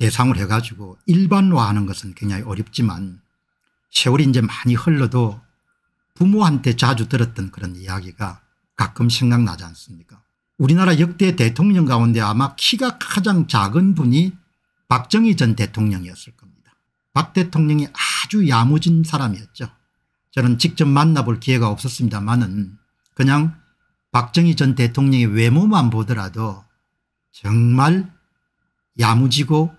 대상을 해가지고 일반화하는 것은 굉장히 어렵지만 세월이 이제 많이 흘러도 부모한테 자주 들었던 그런 이야기가 가끔 생각나지 않습니까 우리나라 역대 대통령 가운데 아마 키가 가장 작은 분이 박정희 전 대통령이었을 겁니다. 박 대통령이 아주 야무진 사람이었죠. 저는 직접 만나볼 기회가 없었습니다만은 그냥 박정희 전 대통령의 외모만 보더라도 정말 야무지고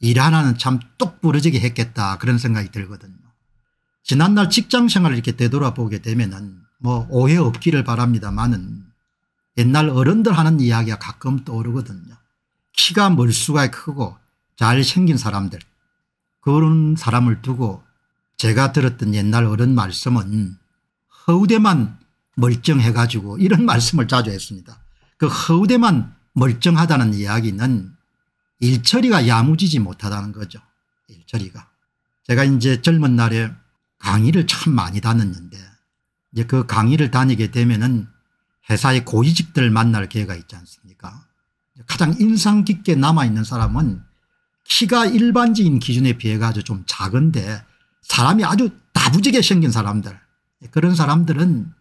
일 하나는 참 똑 부러지게 했겠다 그런 생각이 들거든요. 지난날 직장생활을 이렇게 되돌아보게 되면 은뭐 오해 없기를 바랍니다만은 옛날 어른들 하는 이야기가 가끔 떠오르거든요. 키가 멀수가 크고 잘생긴 사람들 그런 사람을 두고 제가 들었던 옛날 어른 말씀은 허우대만 멀쩡해가지고 이런 말씀을 자주 했습니다. 그 허우대만 멀쩡하다는 이야기는 일처리가 야무지지 못하다는 거죠. 일처리가. 제가 이제 젊은 날에 강의를 참 많이 다녔는데 이제 그 강의를 다니게 되면은 회사의 고위직들 만날 기회가 있지 않습니까 가장 인상 깊게 남아있는 사람은 키가 일반지인 기준에 비해 아주 좀 작은데 사람이 아주 나부지게 생긴 사람들 그런 사람들은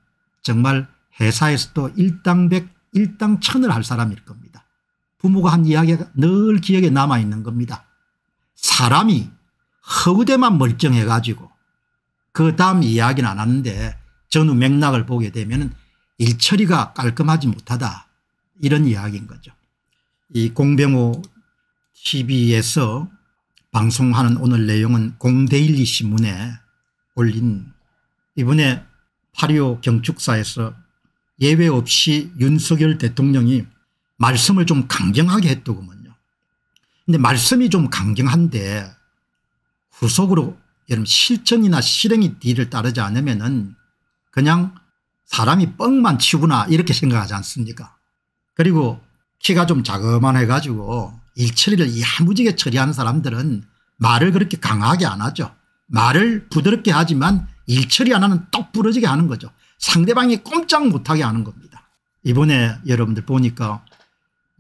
정말 회사에서도 일당백 일당천을 할 사람일 겁니다. 부모가 한 이야기가 늘 기억에 남아있는 겁니다. 사람이 허구대만 멀쩡해 가지고 그 다음 이야기는 안 하는데 전후 맥락을 보게 되면 일처리가 깔끔하지 못하다 이런 이야기인 거죠. 이 공병호 TV에서 방송하는 오늘 내용은 공데일리 신문에 올린 이번에 8.25 경축사에서 예외 없이 윤석열 대통령이 말씀을 좀 강경하게 했더구먼요. 근데 말씀이 좀 강경한데 구속으로 여러분 실천이나 실행이 뒤를 따르지 않으면 은 그냥 사람이 뻥만 치구나 이렇게 생각하지 않습니까 그리고 키가 좀 자그만해 가지고 일처리를 야무지게 처리하는 사람들은 말을 그렇게 강하게 안 하죠. 말을 부드럽게 하지만 일처리 안 하는 똑 부러지게 하는 거죠. 상대방이 꼼짝 못하게 하는 겁니다. 이번에 여러분들 보니까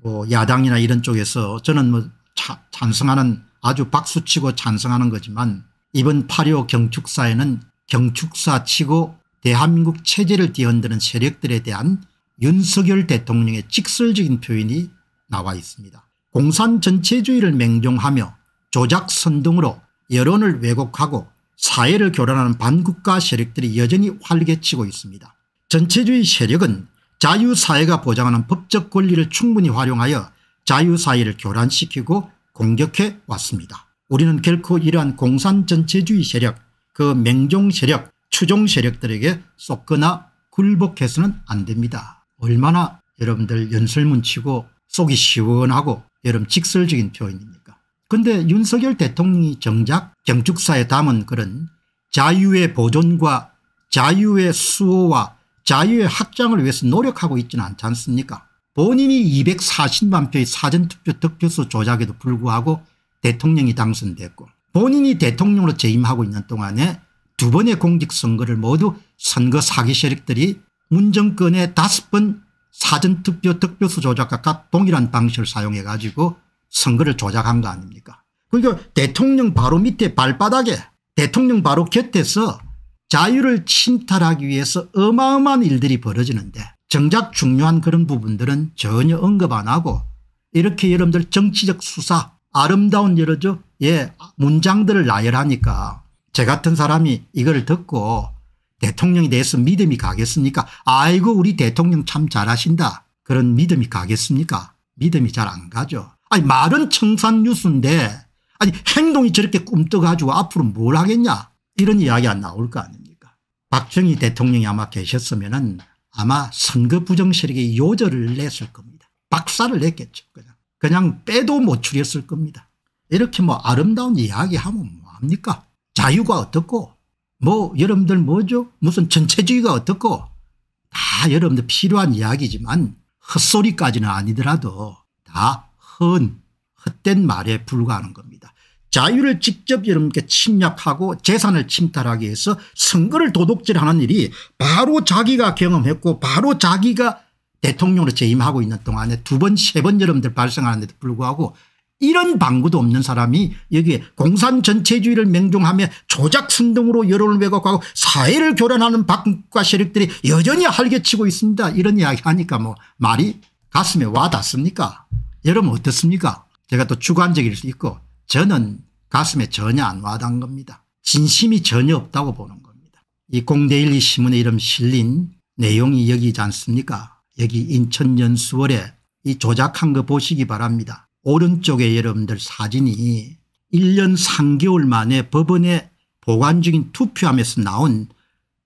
뭐 야당이나 이런 쪽에서 저는 뭐 차, 찬성하는 아주 박수치고 찬성하는 거지만 이번 8.25 경축사에는 경축사치고 대한민국 체제를 뒤흔드는 세력들에 대한 윤석열 대통령의 직설적인 표현이 나와 있습니다. 공산 전체주의를 맹종하며 조작 선동으로 여론을 왜곡하고 사회를 교란하는 반국가 세력들이 여전히 활개치고 있습니다. 전체주의 세력은 자유사회가 보장하는 법적 권리를 충분히 활용하여 자유사회를 교란시키고 공격해 왔습니다. 우리는 결코 이러한 공산 전체주의 세력 그 맹종 세력 추종 세력들에게 속거나 굴복해서는 안 됩니다. 얼마나 여러분들 연설문 치고 속이 시원하고 여름 직설적인 표현입니까 근데 윤석열 대통령이 정작 경축사에 담은 그런 자유의 보존과 자유의 수호와 자유의 확장을 위해서 노력하고 있지는 않지 않습니까 본인이 240만 표의 사전투표 득표수 조작에도 불구하고 대통령이 당선됐고 본인이 대통령으로 재임하고 있는 동안에 두 번의 공직선거를 모두 선거 사기 세력들이 문정권에 다섯 번 사전투표 득표수 조작과 동일한 방식을 사용해 가지고 선거를 조작한 거 아닙니까 그러니까 대통령 바로 밑에 발바닥에 대통령 바로 곁에서 자유를 침탈하기 위해서 어마어마한 일들이 벌어지는데 정작 중요한 그런 부분들은 전혀 언급 안 하고 이렇게 여러분들 정치적 수사 아름다운 여러죠 예 문장들을 나열하니까 제 같은 사람이 이걸 듣고 대통령에 대해서 믿음이 가겠습니까 아이고 우리 대통령 참 잘하신다 그런 믿음이 가겠습니까 믿음이 잘 안 가죠 아니 말은 청산 뉴스인데 아니 행동이 저렇게 꿈떠가지고 앞으로 뭘 하겠냐 이런 이야기 가 나올 거 아닙니까 박정희 대통령이 아마 계셨으면 아마 선거 부정 세력의 요절을 냈을 겁니다. 박살을 냈겠죠. 그냥, 그냥 빼도 못 추렸을 겁니다. 이렇게 뭐 아름다운 이야기하면 뭐합니까 자유가 어떻고 뭐 여러분들 뭐죠 무슨 전체주의가 어떻고 다 여러분들 필요한 이야기지만 헛소리까지는 아니더라도 다 헌, 헛된 말에 불과하는 겁니다. 자유를 직접 여러분께 침략하고 재산을 침탈하기 위해서 선거를 도둑질하는 일이 바로 자기가 경험했고 바로 자기가 대통령으로 재임하고 있는 동안에 두 번 세 번 여러분들 발생하는데도 불구하고 이런 방구도 없는 사람이 여기에 공산 전체주의를 명중하며 조작 순등으로 여론을 왜곡하고 사회를 교란하는 박과 세력들이 여전히 활개치고 있습니다. 이런 이야기 하니까 뭐 말이 가슴에 와닿습니까 여러분 어떻습니까 제가 또 주관적일 수 있고 저는 가슴에 전혀 안 와닿은 겁니다. 진심이 전혀 없다고 보는 겁니다. 이 공대일리 신문의 이름 실린 내용이 여기지 않습니까 여기 인천연수월에 이 조작한 거 보시기 바랍니다. 오른쪽에 여러분들 사진이 1년 3개월 만에 법원에 보관 중인 투표함에서 나온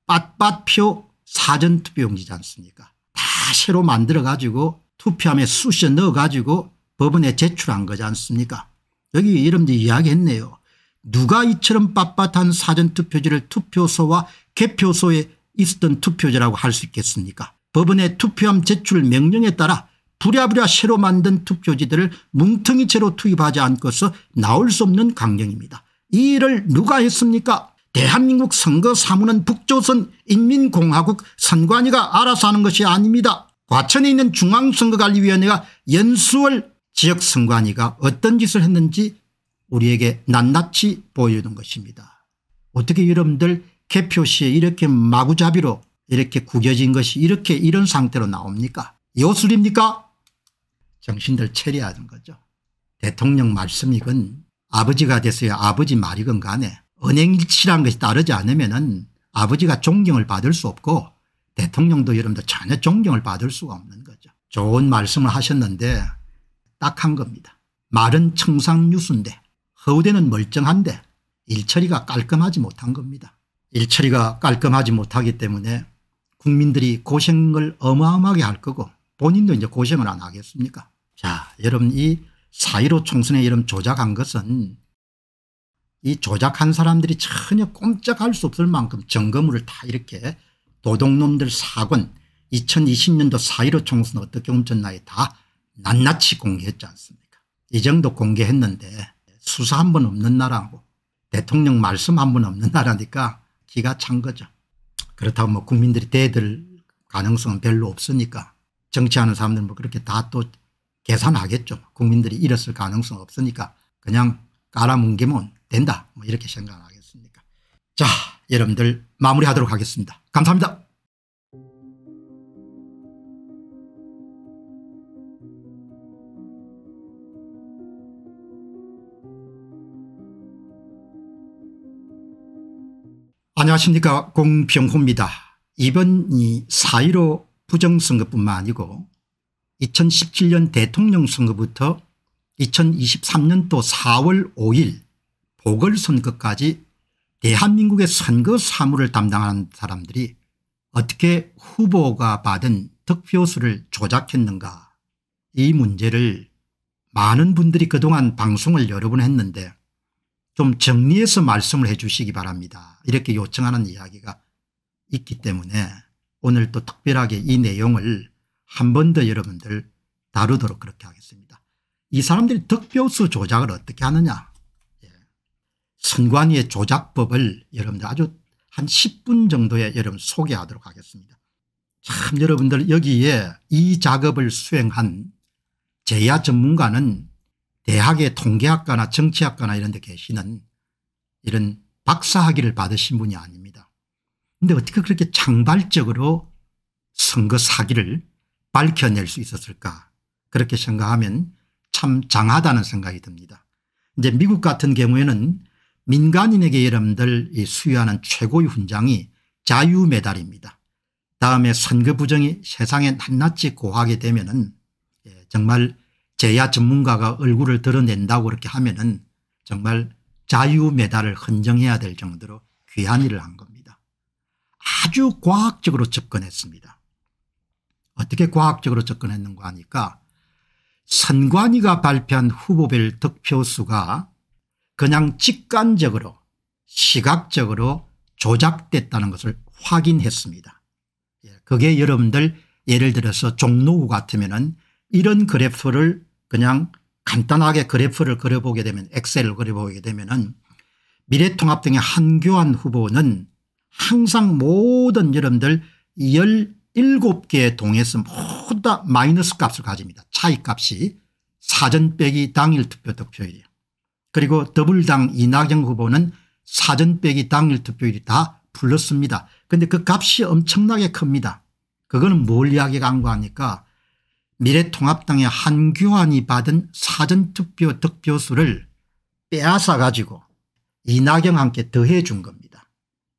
빳빳표 사전투표용지지 않습니까 다 새로 만들어 가지고 투표함에 쑤셔 넣어 가지고 법원에 제출한 거지 않습니까 여기 여러분들 이야기했네요. 누가 이처럼 빳빳한 사전투표지를 투표소와 개표소에 있었던 투표지라고 할 수 있겠습니까 법원의 투표함 제출 명령에 따라 부랴부랴 새로 만든 투표지들을 뭉텅이 채로 투입하지 않고서 나올 수 없는 강령입니다. 이 일을 누가 했습니까 대한민국 선거 사무는 북조선 인민공화국 선관위가 알아서 하는 것이 아닙니다. 과천에 있는 중앙선거관리위원회가 연수월 지역 선관위가 어떤 짓을 했는지 우리에게 낱낱이 보여주는 것입니다. 어떻게 여러분들 개표시에 이렇게 마구잡이로 이렇게 구겨진 것이 이렇게 이런 상태로 나옵니까 요술입니까 정신들 체리하는 거죠. 대통령 말씀이건 아버지가 됐어야 아버지 말이건 간에 언행일치란 것이 따르지 않으면 은 아버지가 존경을 받을 수 없고 대통령도 여러분들 전혀 존경을 받을 수가 없는 거죠. 좋은 말씀을 하셨는데 딱한 겁니다. 말은 청상유수인데 허우대는 멀쩡한데 일처리가 깔끔하지 못한 겁니다. 일처리가 깔끔하지 못하기 때문에 국민들이 고생을 어마어마하게 할 거고 본인도 이제 고생을 안 하겠습니까 자 여러분 이 4.15 총선에 이런 조작한 것은 이 조작한 사람들이 전혀 꼼짝할 수 없을 만큼 점검을 다 이렇게 도둑놈들 사건 2020년도 4.15 총선 어떻게 훔쳤나에 다 낱낱이 공개했지 않습니까 이 정도 공개했는데 수사 한 번 없는 나라고 대통령 말씀 한 번 없는 나라니까 기가 찬 거죠. 그렇다고 뭐 국민들이 대들 가능성은 별로 없으니까 정치하는 사람들은 뭐 그렇게 다 또 계산하겠죠. 국민들이 잃었을 가능성 없으니까 그냥 깔아뭉개면 된다 뭐 이렇게 생각하겠습니까. 자 여러분들 마무리하도록 하겠습니다. 감사합니다. 안녕하십니까 공병호입니다. 이번이 4.15 부정선거뿐만 아니고 2017년 대통령 선거부터 2023년도 4월 5일 보궐선거까지 대한민국의 선거 사무를 담당하는 사람들이 어떻게 후보가 받은 득표수를 조작했는가 이 문제를 많은 분들이 그동안 방송을 여러 번 했는데 좀 정리해서 말씀을 해 주시기 바랍니다. 이렇게 요청하는 이야기가 있기 때문에 오늘 또 특별하게 이 내용을 한 번 더 여러분들 다루도록 그렇게 하겠습니다. 이 사람들이 득표수 조작을 어떻게 하느냐 예. 선관위의 조작법을 여러분들 아주 한 10분 정도에 여러분 소개하도록 하겠습니다. 참 여러분들 여기에 이 작업을 수행한 제야 전문가는 대학의 통계학과나 정치학과나 이런 데 계시는 이런 박사학위를 받으신 분이 아닙니다. 그런데 어떻게 그렇게 창발적으로 선거 사기를 밝혀낼 수 있었을까 그렇게 생각하면 참 장하다는 생각이 듭니다. 이제 미국 같은 경우에는 민간인에게 여러분들 수여하는 최고의 훈장이 자유메달입니다. 다음에 선거 부정이 세상에 낱낱이 고하게 되면 은 예, 정말 제야 전문가가 얼굴을 드러낸다고 그렇게 하면은 정말 자유메달을 헌정해야 될 정도로 귀한 일을 한 겁니다. 아주 과학적으로 접근했습니다. 어떻게 과학적으로 접근했는가 하니까 선관위가 발표한 후보별 득표수가 그냥 직관적으로 시각적으로 조작됐다는 것을 확인했습니다. 예, 그게 여러분들 예를 들어서 종로구 같으면 은 이런 그래프를 그냥 간단하게 그래프를 그려보게 되면 엑셀을 그려보게 되면 은 미래통합 등의 한교환 후보는 항상 모든 여러분들 17개의 동에서 모두 다 마이너스 값을 가집니다. 차이 값이 사전 빼기 당일 투표 득표율이에요. 그리고 더블당 이낙연 후보는 사전 빼기 당일 투표율이 다 불렀습니다. 그런데 그 값이 엄청나게 큽니다. 그거는 뭘 이야기가 한거 아니까 미래통합당의 한교환이 받은 사전투표 득표수를 빼앗아 가지고 이낙연 함께 더해 준 겁니다.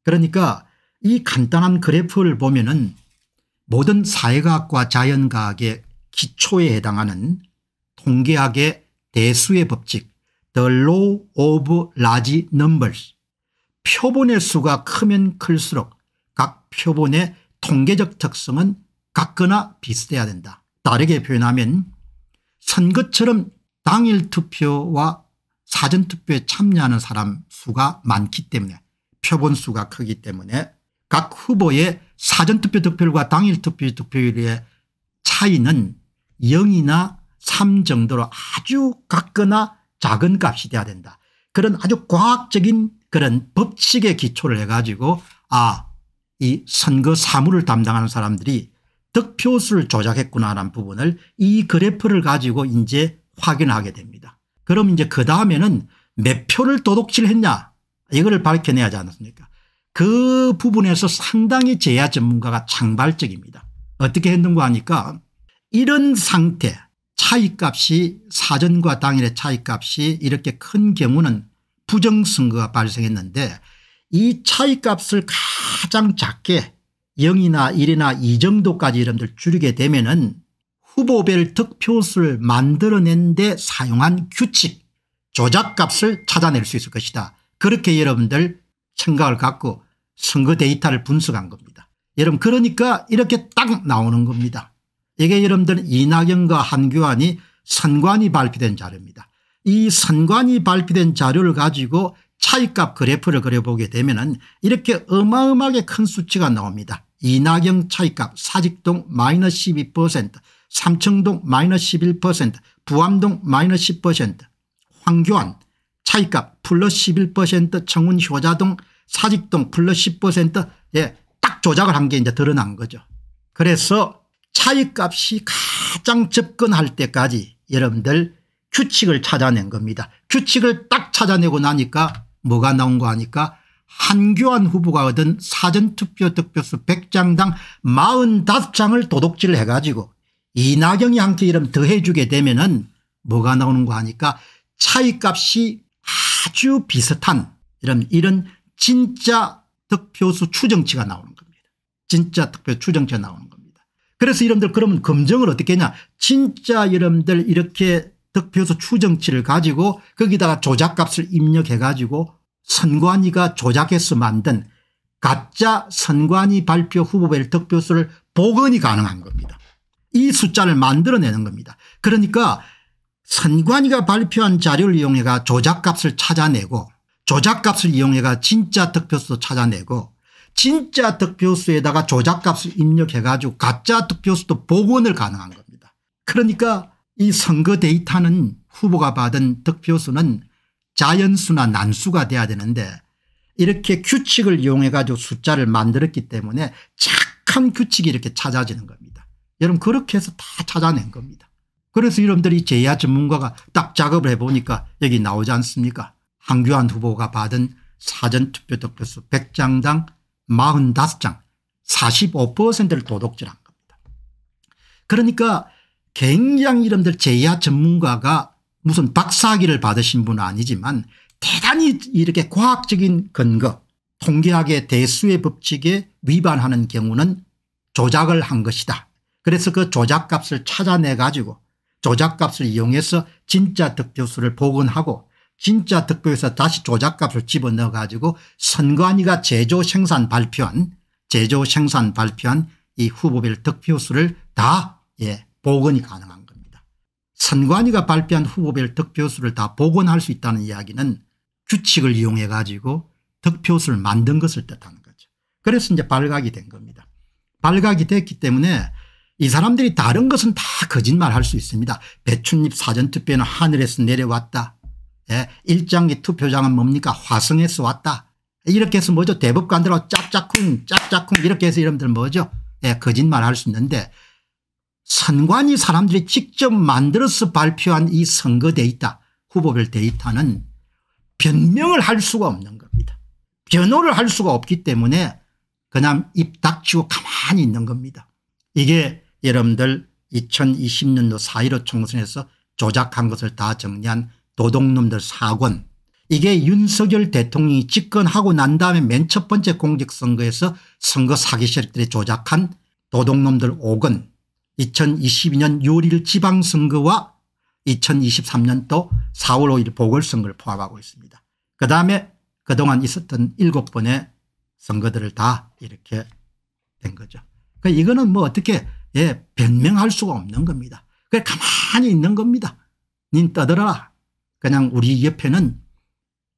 그러니까 이 간단한 그래프를 보면 은 모든 사회과학과 자연과학의 기초에 해당하는 통계학의 대수의 법칙 The Law of Large Numbers 표본의 수가 크면 클수록 각 표본의 통계적 특성은 같거나 비슷해야 된다. 다르게 표현하면 선거처럼 당일 투표와 사전투표에 참여하는 사람 수가 많기 때문에 표본 수가 크기 때문에 각 후보의 사전투표 득표율과 당일 투표 득표율의 차이는 0이나 3 정도로 아주 같거나 작은 값이 돼야 된다. 그런 아주 과학적인 그런 법칙에 기초를 해가지고 아 이 선거 사무를 담당하는 사람들이 득표수를 조작했구나라는 부분을 이 그래프를 가지고 이제 확인하게 됩니다. 그럼 이제 그 다음에는 몇 표를 도둑질했냐 이거를 밝혀내야 하지 않았습니까 그 부분에서 상당히 제야 전문가가 창발적입니다. 어떻게 했는가 하니까 이런 상태 차이값이 사전과 당일의 차이값이 이렇게 큰 경우는 부정선거가 발생했는데 이 차이값을 가장 작게 영이나일이나이 정도까지 여러분들 줄이게 되면은 후보별 득표수를 만들어낸 데 사용한 규칙 조작값을 찾아낼 수 있을 것이다. 그렇게 여러분들 생각을 갖고 선거 데이터를 분석한 겁니다. 여러분 그러니까 이렇게 딱 나오는 겁니다. 이게 여러분들 이낙연과 한교환이 선관위 발표된 자료입니다. 이 선관위 발표된 자료를 가지고 차이값 그래프를 그려보게 되면 이렇게 어마어마하게 큰 수치가 나옵니다. 이낙연 차이값 사직동 마이너스 12% 삼청동 마이너스 11% 부암동 마이너스 10% 황교안 차이값 플러스 11% 청운 효자동 사직동 플러스 10%에 예, 딱 조작을 한 게 이제 드러난 거죠. 그래서 차이값이 가장 접근할 때까지 여러분들 규칙을 찾아낸 겁니다. 규칙을 딱 찾아내고 나니까 뭐가 나온 거 하니까 한교환 후보가 얻은 사전투표 득표수 100장당 45장을 도둑질 을 해가지고 이낙연이 함께 이름 더해주게 되면 은 뭐가 나오는 거 하니까 차이값이 아주 비슷한 이런 이런 진짜 득표수 추정치가 나오는 겁니다. 진짜 득표 추정치가 나오는 겁니다. 그래서 여러분들 그러면 검증을 어떻게 하냐 진짜 여러분들 이렇게 득표수 추정치를 가지고 거기다가 조작값을 입력해 가지고 선관위가 조작해서 만든 가짜 선관위 발표 후보별 득표수를 복원이 가능한 겁니다. 이 숫자를 만들어내는 겁니다. 그러니까 선관위가 발표한 자료를 이용해가 조작값을 찾아내고 조작값을 이용해가 진짜 득표수도 찾아내고 진짜 득표수에다가 조작값을 입력해 가지고 가짜 득표수도 복원을 가능한 겁니다. 그러니까 이 선거 데이터는 후보가 받은 득표수는 자연수나 난수가 돼야 되는데 이렇게 규칙을 이용해 가지고 숫자를 만들었기 때문에 착한 규칙이 이렇게 찾아지는 겁니다. 여러분 그렇게 해서 다 찾아낸 겁니다. 그래서 여러분들이 제야 전문가가 딱 작업을 해보니까 여기 나오지 않습니까 황교안 후보가 받은 사전투표 득표수 100장당 45장 45%를 도둑질한 겁니다. 그러니까 굉장히 이름들 제야 전문가가 무슨 박사학위를 받으신 분은 아니지만 대단히 이렇게 과학적인 근거 통계학의 대수의 법칙에 위반하는 경우는 조작을 한 것이다. 그래서 그 조작값을 찾아내 가지고 조작값을 이용해서 진짜 득표수를 복원하고 진짜 득표에서 다시 조작값을 집어넣어 가지고 선관위가 제조 생산 발표한 제조 생산 발표한 이 후보별 득표수를 다 예, 복원이 가능한 겁니다. 선관위가 발표한 후보별 득표수를 다 복원할 수 있다는 이야기는 규칙을 이용해 가지고 득표수를 만든 것을 뜻하는 거죠. 그래서 이제 발각이 된 겁니다. 발각이 됐기 때문에 이 사람들이 다른 것은 다 거짓말할 수 있습니다. 배춧잎 사전투표는 하늘에서 내려왔다. 예, 일장기 투표장은 뭡니까 화성에서 왔다. 이렇게 해서 뭐죠 대법관들하고 짝짝쿵 짝짝쿵 이렇게 해서 이러면 뭐죠 예, 거짓말할 수 있는데 선관위 사람들이 직접 만들어서 발표한 이 선거 데이터 후보별 데이터는 변명을 할 수가 없는 겁니다. 변호를 할 수가 없기 때문에 그냥 입 닥치고 가만히 있는 겁니다. 이게 여러분들 2020년도 4.15 총선에서 조작한 것을 다 정리한 도둑놈들 사권 이게 윤석열 대통령이 집권하고 난 다음에 맨 첫 번째 공직선거에서 선거 사기 세력들이 조작한 도둑놈들 5권 2022년 6일 지방선거와 2023년 또 4월 5일 보궐선거를 포함하고 있습니다. 그 다음에 그동안 있었던 7번의 선거들을 다 이렇게 된 거죠. 그러니까 이거는 뭐 어떻게 예, 변명할 수가 없는 겁니다. 그 가만히 있는 겁니다. 닌 떠들어라. 그냥 우리 옆에는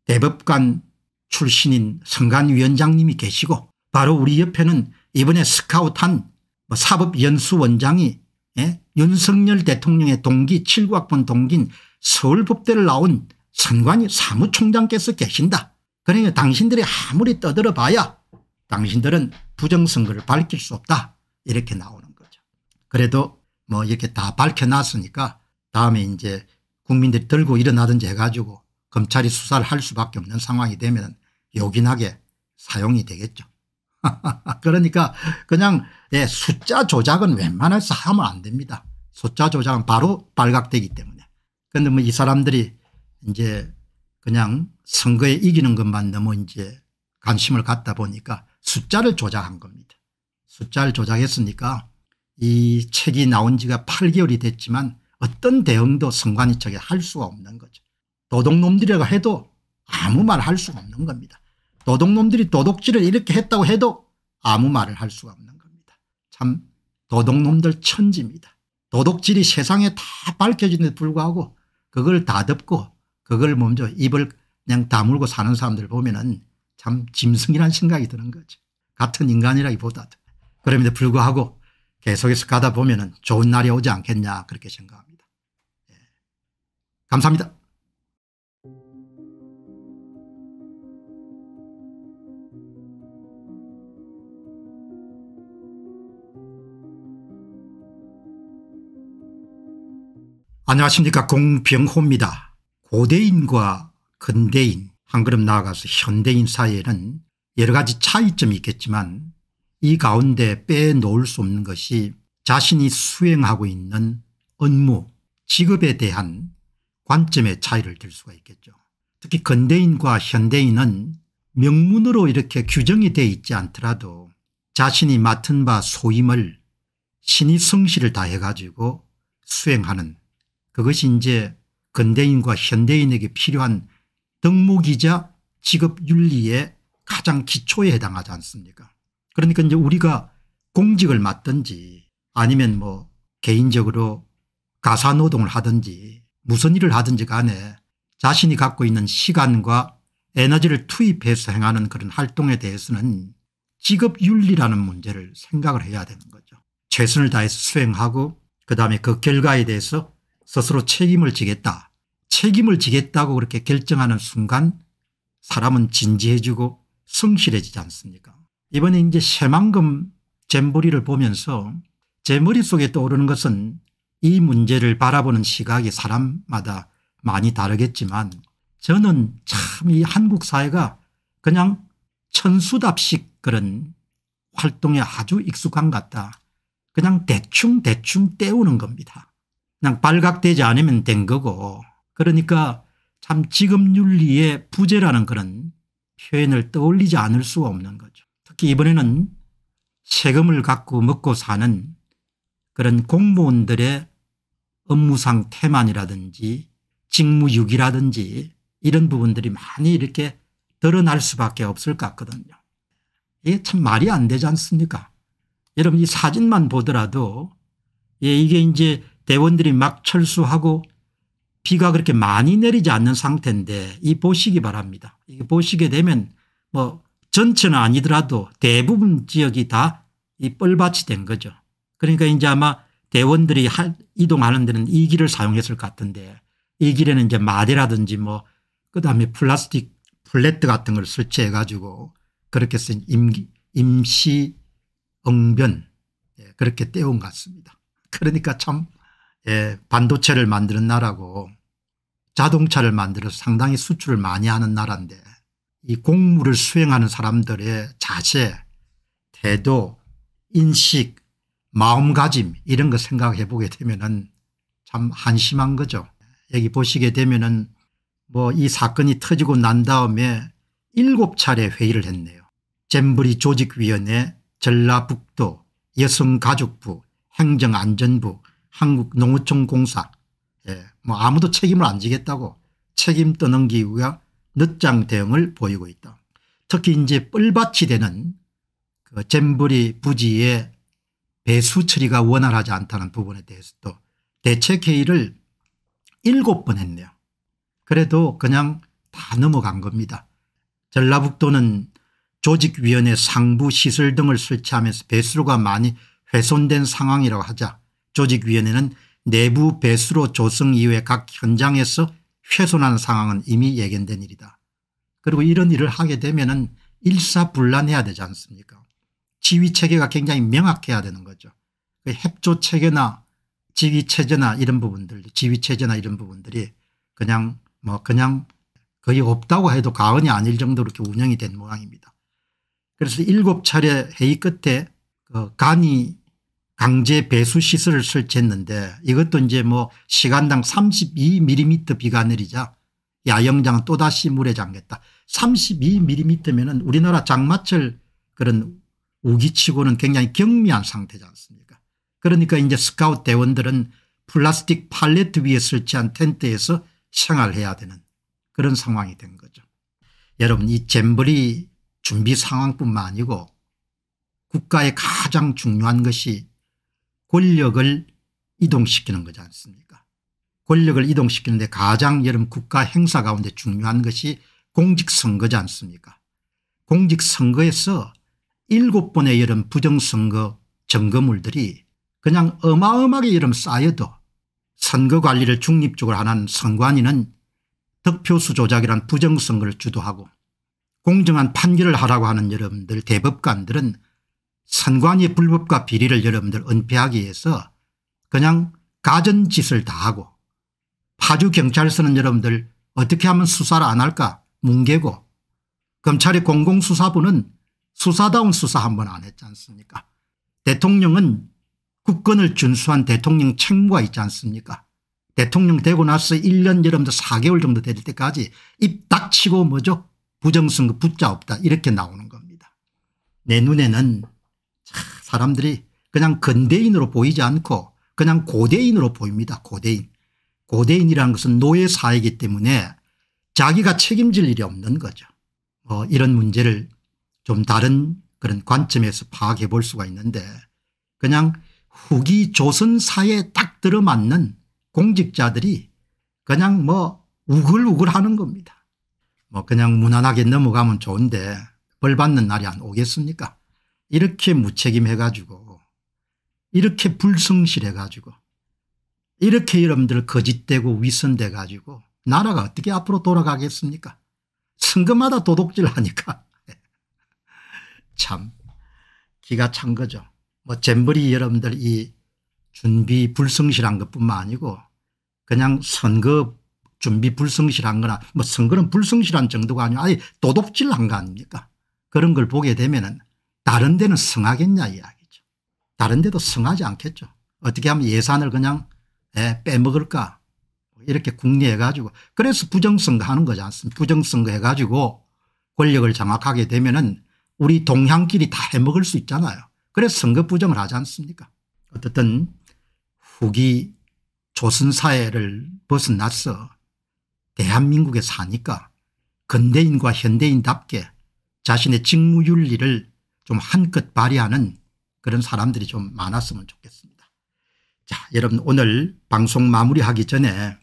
대법관 출신인 선관위원장님이 계시고 바로 우리 옆에는 이번에 스카우트한 뭐 사법연수원장이 예? 윤석열 대통령의 동기 7구학번 동기인 서울법대를 나온 선관위 사무총장께서 계신다. 그러니까 당신들이 아무리 떠들어봐야 당신들은 부정선거를 밝힐 수 없다 이렇게 나오는 거죠. 그래도 뭐 이렇게 다 밝혀놨으니까 다음에 이제 국민들이 들고 일어나든지 해가지고 검찰이 수사를 할 수밖에 없는 상황이 되면 요긴하게 사용이 되겠죠. 그러니까 그냥 예, 숫자 조작은 웬만해서 하면 안 됩니다. 숫자 조작은 바로 발각되기 때문에. 그런데 뭐 이 사람들이 이제 그냥 선거에 이기는 것만 너무 이제 관심을 갖다 보니까 숫자를 조작한 겁니다. 숫자를 조작했으니까 이 책이 나온 지가 8개월이 됐지만 어떤 대응도 선관위 측에 할 수가 없는 거죠. 도둑놈들이라고 해도 아무 말 할 수가 없는 겁니다. 도둑놈들이 도둑질을 이렇게 했다고 해도 아무 말을 할 수가 없는 겁니다. 참 도둑놈들 천지입니다. 도둑질이 세상에 다밝혀지데 불구하고 그걸 다덮고 그걸 먼저 입을 그냥 다물고 사는 사람들 보면 은참 짐승이란 생각이 드는 거죠. 같은 인간이라기보다도. 그럼에도 불구하고 계속해서 가다 보면 은 좋은 날이 오지 않겠냐 그렇게 생각합니다. 예. 감사합니다. 안녕하십니까 공병호입니다. 고대인과 근대인 한 걸음 나아가서 현대인 사이에는 여러 가지 차이점이 있겠지만 이 가운데 빼놓을 수 없는 것이 자신이 수행하고 있는 업무 직업에 대한 관점의 차이를 들 수가 있겠죠. 특히 근대인과 현대인은 명문으로 이렇게 규정이 되어 있지 않더라도 자신이 맡은 바 소임을 신이 성실을 다해가지고 수행하는 그것이 이제 근대인과 현대인에게 필요한 덕목이자 직업윤리의 가장 기초에 해당하지 않습니까 그러니까 이제 우리가 공직을 맡든지 아니면 뭐 개인적으로 가사노동을 하든지 무슨 일을 하든지 간에 자신이 갖고 있는 시간과 에너지를 투입해서 행하는 그런 활동에 대해서는 직업윤리라는 문제를 생각을 해야 되는 거죠. 최선을 다해서 수행하고 그다음에 그 결과에 대해서 스스로 책임을 지겠다 책임을 지겠다고 그렇게 결정하는 순간 사람은 진지해지고 성실해지지 않습니까 이번에 이제 새만금 잼버리를 보면서 제 머릿속에 떠오르는 것은 이 문제를 바라보는 시각이 사람마다 많이 다르겠지만 저는 참 이 한국 사회가 그냥 천수답식 그런 활동에 아주 익숙한 것 같다. 그냥 대충대충 때우는 겁니다. 그냥 발각되지 않으면 된 거고 그러니까 참 지금 윤리의 부재라는 그런 표현을 떠올리지 않을 수가 없는 거죠. 특히 이번에는 세금을 갖고 먹고 사는 그런 공무원들의 업무상 태만이라든지 직무유기라든지 이런 부분들이 많이 이렇게 드러날 수밖에 없을 것 같거든요. 이게 참 말이 안 되지 않습니까 여러분 이 사진만 보더라도 예, 이게 이제 대원들이 막 철수하고 비가 그렇게 많이 내리지 않는 상태인데 이 보시기 바랍니다. 이 보시게 되면 뭐 전체는 아니더라도 대부분 지역이 다 이 뻘밭이 된 거죠. 그러니까 이제 아마 대원들이 이동하는 데는 이 길을 사용했을 것 같은데 이 길에는 이제 마대라든지 뭐 그다음에 플라스틱 플랫 같은 걸 설치해 가지고 그렇게 쓴 임기, 임시 응변 예, 그렇게 때운 것 같습니다. 그러니까 참 예, 반도체를 만드는 나라고 자동차를 만들어서 상당히 수출을 많이 하는 나라인데 이 공무를 수행하는 사람들의 자세 태도 인식 마음가짐 이런 거 생각해 보게 되면 은참 한심한 거죠. 여기 보시게 되면 은뭐 이 사건이 터지고 난 다음에 일곱 차례 회의를 했네요. 잼브리 조직위원회 전라북도 여성가족부 행정안전부 한국농어촌 공사 예, 뭐 아무도 책임을 안 지겠다고 책임 떠넘기기가 늦장 대응을 보이고 있다. 특히 이제 뻘밭이 되는 그 잼버리 부지의 배수 처리가 원활하지 않다는 부분에 대해서도 대책회의를 일곱 번 했네요. 그래도 그냥 다 넘어간 겁니다. 전라북도는 조직위원회 상부 시설 등을 설치하면서 배수로가 많이 훼손된 상황이라고 하자 조직위원회는 내부 배수로 조성 이후에 각 현장에서 훼손한 상황은 이미 예견된 일이다. 그리고 이런 일을 하게 되면 은 일사불란해야 되지 않습니까 지휘체계가 굉장히 명확해야 되는 거죠. 그 협조체계나 지휘체제나 이런 부분들 지휘체제나 이런 부분들이 그냥 뭐 그냥 거의 없다고 해도 과언이 아닐 정도로 이렇게 운영이 된 모양입니다. 그래서 일곱 차례 회의 끝에 그 간이 강제 배수 시설을 설치했는데 이것도 이제 뭐 시간당 32mm 비가 내리자 야영장은 또다시 물에 잠겼다. 32mm면은 우리나라 장마철 그런 우기치고는 굉장히 경미한 상태지 않습니까 그러니까 이제 스카웃 대원들은 플라스틱 팔레트 위에 설치한 텐트에서 생활해야 되는 그런 상황이 된 거죠. 여러분 이 잼버리 준비 상황뿐만 아니고 국가의 가장 중요한 것이 권력을 이동시키는 거지 않습니까 권력을 이동시키는데 가장 여름 국가 행사 가운데 중요한 것이 공직선거지 않습니까 공직선거에서 일곱 번의 여름 부정선거 점거물들이 그냥 어마어마하게 여름 쌓여도 선거관리를 중립적으로 하는 선관위는 득표수 조작이란 부정선거를 주도하고 공정한 판결을 하라고 하는 여러분들 대법관들은 선관위 불법과 비리를 여러분들 은폐하기 위해서 그냥 가전 짓을 다 하고 파주 경찰서는 여러분들 어떻게 하면 수사를 안 할까 뭉개고 검찰의 공공수사부는 수사다운 수사 한 번 안 했지 않습니까 대통령은 국권을 준수한 대통령 책무가 있지 않습니까 대통령 되고 나서 1년 여러분들 4개월 정도 될 때까지 입 닥치고 뭐죠 부정선거 붙자 없다 이렇게 나오는 겁니다 내 눈에는 사람들이 그냥 근대인으로 보이지 않고 그냥 고대인으로 보입니다. 고대인. 고대인이라는 것은 노예 사회이기 때문에 자기가 책임질 일이 없는 거죠. 어, 이런 문제를 좀 다른 그런 관점에서 파악해 볼 수가 있는데 그냥 후기 조선사에 딱 들어맞는 공직자들이 그냥 뭐 우글우글 하는 겁니다. 뭐 그냥 무난하게 넘어가면 좋은데 벌 받는 날이 안 오겠습니까 이렇게 무책임해 가지고 이렇게 불성실해 가지고 이렇게 여러분들 거짓되고 위선돼 가지고 나라가 어떻게 앞으로 돌아가겠습니까 선거마다 도둑질하니까 참 기가 찬 거죠. 뭐 잼버리 여러분들 이 준비 불성실한 것뿐만 아니고 그냥 선거 준비 불성실한 거나 뭐 선거는 불성실한 정도가 아니고 아예 도둑질한 거 아닙니까 그런 걸 보게 되면 은 다른 데는 승하겠냐 이야기죠. 다른 데도 성하지 않겠죠. 어떻게 하면 예산을 그냥 에, 예, 빼먹을까 이렇게 궁리해가지고 그래서 부정선거 하는 거지 않습니까 부정선거 해가지고 권력을 장악하게 되면 은 우리 동향끼리 다 해먹을 수 있잖아요. 그래서 선거 부정을 하지 않습니까 어쨌든 후기 조선사회를 벗어나서 대한민국에 사니까 근대인과 현대인답게 자신의 직무윤리를 좀 한껏 발휘하는 그런 사람들이 좀 많았으면 좋겠습니다. 자 여러분 오늘 방송 마무리하기 전에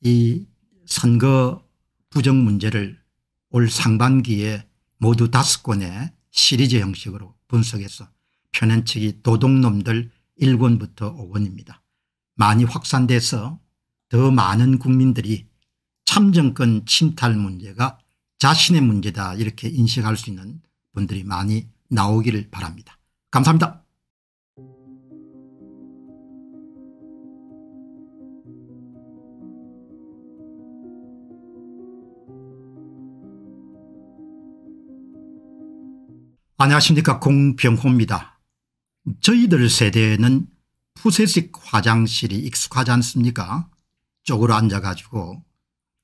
이 선거 부정 문제를 올 상반기에 모두 다섯 권의 시리즈 형식으로 분석해서 편현책이 도둑놈들 1권부터 5권입니다. 많이 확산돼서 더 많은 국민들이 참정권 침탈 문제가 자신의 문제다 이렇게 인식할 수 있는 분들이 많이 나오기를 바랍니다. 감사합니다. 안녕하십니까 공병호입니다. 저희들 세대에는 푸세식 화장실이 익숙하지 않습니까 쪽으로 앉아가지고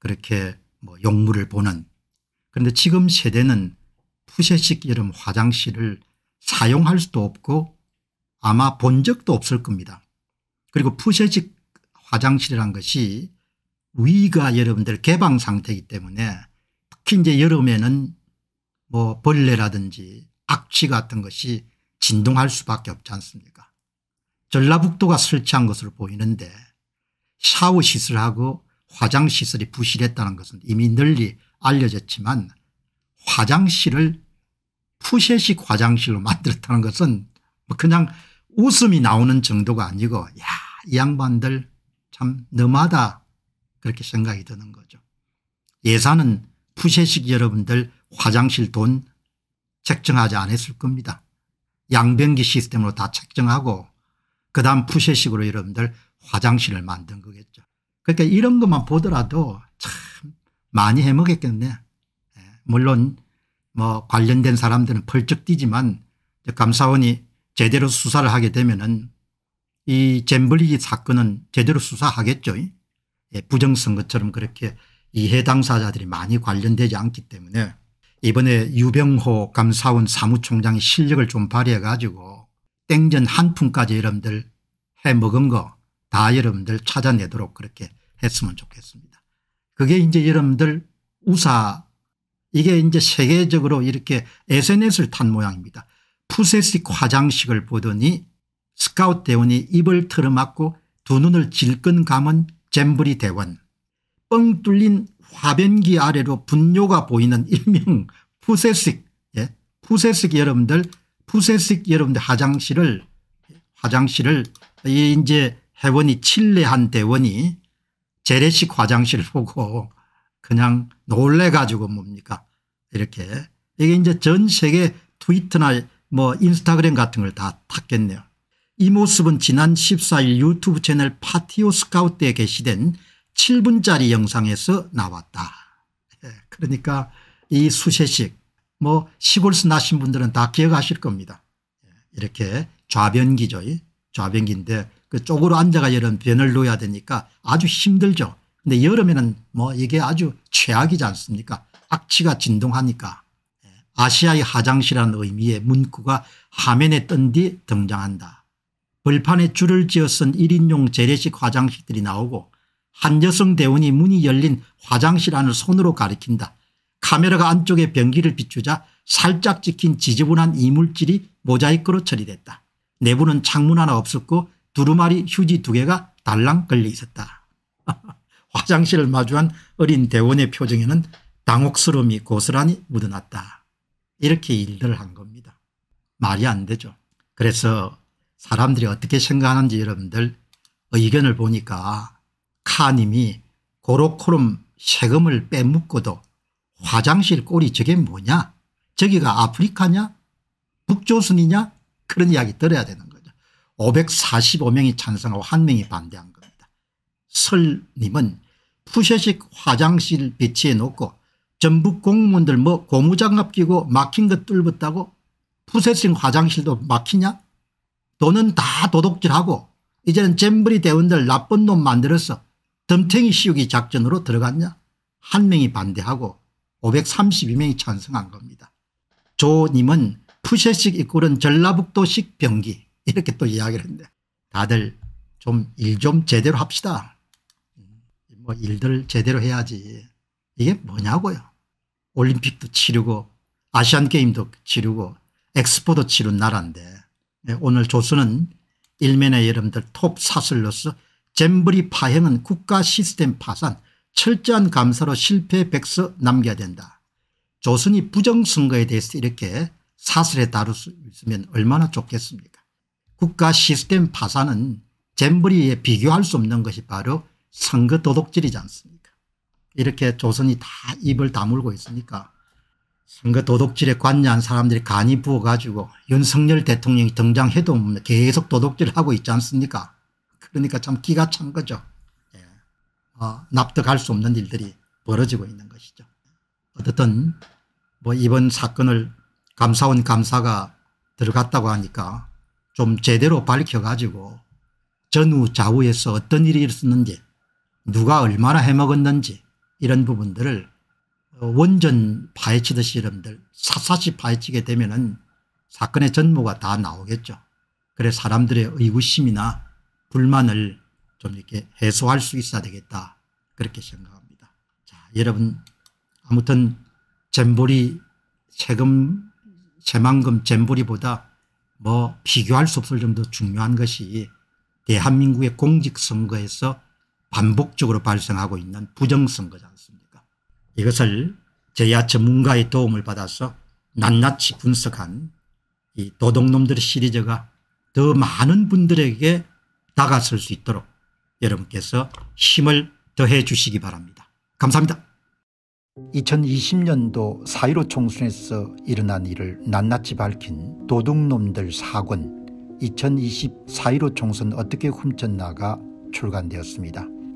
그렇게 뭐 용물을 보는 그런데 지금 세대는 푸세식 여름 화장실을 사용할 수도 없고 아마 본 적도 없을 겁니다. 그리고 푸세식 화장실이란 것이 위가 여러분들 개방 상태이기 때문에 특히 이제 여름에는 뭐 벌레라든지 악취 같은 것이 진동할 수밖에 없지 않습니까 전라북도가 설치한 것으로 보이는데 샤워시설하고 화장시설이 부실했다는 것은 이미 널리 알려졌지만 화장실을 푸쉐식 화장실로 만들었다는 것은 뭐 그냥 웃음이 나오는 정도가 아니고 야, 이 양반들 참 너마다 그렇게 생각이 드는 거죠. 예산은 푸쉐식 여러분들 화장실 돈 책정하지 않았을 겁니다. 양변기 시스템으로 다 책정하고 그다음 푸쉐식으로 여러분들 화장실을 만든 거겠죠. 그러니까 이런 것만 보더라도 참 많이 해먹겠겠네 물론 뭐 관련된 사람들은 펄쩍 뛰지만 감사원이 제대로 수사를 하게 되면은 이 잼블리 기 사건은 제대로 수사하겠죠. 예, 부정선거처럼 그렇게 이해 당사자들이 많이 관련되지 않기 때문에 이번에 유병호 감사원 사무총장이 실력을 좀 발휘해 가지고 땡전 한 푼까지 여러분들 해먹은 거 다 여러분들 찾아내도록 그렇게 했으면 좋겠습니다. 그게 이제 여러분들 우사 이게 이제 세계적으로 이렇게 SNS를 탄 모양입니다. 푸세식 화장식을 보더니 스카웃 대원이 입을 틀어막고 두 눈을 질끈 감은 잼브리 대원 뻥 뚫린 화변기 아래로 분뇨가 보이는 일명 푸세식 예? 푸세식 여러분들 푸세식 여러분들 화장실을 화장실을 이제 회원이 칠레한 대원이 재래식 화장실 보고 그냥 놀래가지고 뭡니까 이렇게 이게 이제 전 세계 트위터나 뭐 인스타그램 같은 걸 다 탔겠네요. 이 모습은 지난 14일 유튜브 채널 파티오 스카우트에 게시된 7분짜리 영상에서 나왔다. 예, 그러니까 이 수세식 뭐 시골에서 나신 분들은 다 기억하실 겁니다. 예, 이렇게 좌변기죠. 좌변기인데 그 쪽으로 앉아가 이런 변을 놓아야 되니까 아주 힘들죠. 근데 여름에는 뭐 이게 아주 최악이지 않습니까? 악취가 진동하니까 예, 아시아의 화장실이라는 의미의 문구가 화면에 뜬 뒤 등장한다. 벌판에 줄을 지어 쓴 1인용 재래식 화장실들이 나오고 한 여성 대원이 문이 열린 화장실 안을 손으로 가리킨다. 카메라가 안쪽에 변기를 비추자 살짝 찍힌 지저분한 이물질이 모자이크로 처리됐다. 내부는 창문 하나 없었고 두루마리 휴지 두 개가 달랑 걸려 있었다. 화장실을 마주한 어린 대원의 표정에는 당혹스러움이 고스란히 묻어났다. 이렇게 일들을 한 겁니다. 말이 안 되죠. 그래서 사람들이 어떻게 생각하는지 여러분들 의견을 보니까 카님이 고로코름 세금을 빼먹고도 화장실 꼴이 저게 뭐냐 저기가 아프리카냐 북조선이냐 그런 이야기 들어야 되는 거죠. 545명이 찬성하고 한명이 반대한 거. 설님은 푸셔식 화장실 배치해 놓고 전북 공무원들 뭐 고무장갑 끼고 막힌 것 뚫었다고 푸세식 화장실도 막히냐 돈은 다 도둑질하고 이제는 잼버리 대원들 나쁜 놈 만들어서 덤탱이 씌우기 작전으로 들어갔냐 한 명이 반대하고 532명이 찬성한 겁니다. 조님은 푸세식 이꼴은 전라북도식 병기 이렇게 또 이야기를 했는데 다들 좀 일좀 좀 제대로 합시다. 뭐 일들 제대로 해야지 이게 뭐냐고요. 올림픽도 치르고 아시안게임도 치르고 엑스포도 치른 나라인데 예, 오늘 조선은 일면의 여러분들 톱 사슬로서 잼버리 파행은 국가 시스템 파산 철저한 감사로 실패 백서 남겨야 된다. 조선이 부정선거에 대해서 이렇게 사슬에 다룰 수 있으면 얼마나 좋겠습니까 국가 시스템 파산은 잼버리에 비교할 수 없는 것이 바로 선거 도둑질이지 않습니까 이렇게 조선이 다 입을 다물고 있으니까 선거 도둑질에 관여한 사람들이 간이 부어가지고 윤석열 대통령이 등장해도 계속 도둑질을 하고 있지 않습니까 그러니까 참 기가 찬 거죠. 예. 어, 납득할 수 없는 일들이 벌어지고 있는 것이죠. 어쨌든 뭐 이번 사건을 감사원 감사가 들어갔다고 하니까 좀 제대로 밝혀가지고 전후 좌우에서 어떤 일이 있었는지 누가 얼마나 해먹었는지 이런 부분들을 원전 파헤치듯이 여러분들 샅샅이 파헤치게 되면 은 사건의 전모가 다 나오겠죠. 그래 사람들의 의구심이나 불만을 좀 이렇게 해소할 수 있어야 되겠다 그렇게 생각합니다. 자 여러분 아무튼 잼보리 세금 세만금 잼보리보다 뭐 비교할 수 없을 정도 중요한 것이 대한민국의 공직선거에서 반복적으로 발생하고 있는 부정선거지 않습니까 이것을 저야 전문가의 도움을 받아서 낱낱이 분석한 이 도둑놈들의 시리즈가 더 많은 분들에게 다가설 수 있도록 여러분께서 힘을 더해 주시기 바랍니다. 감사합니다. 2020년도 4.15 총선에서 일어난 일을 낱낱이 밝힌 도둑놈들 사건 2020 4.15 총선 어떻게 훔쳤나가 출간되었습니다.